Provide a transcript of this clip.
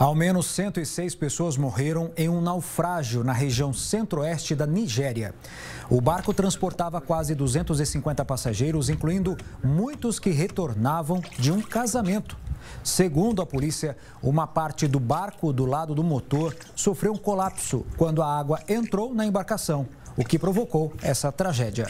Ao menos 106 pessoas morreram em um naufrágio na região centro-oeste da Nigéria. O barco transportava quase 250 passageiros, incluindo muitos que retornavam de um casamento. Segundo a polícia, uma parte do barco do lado do motor sofreu um colapso quando a água entrou na embarcação, o que provocou essa tragédia.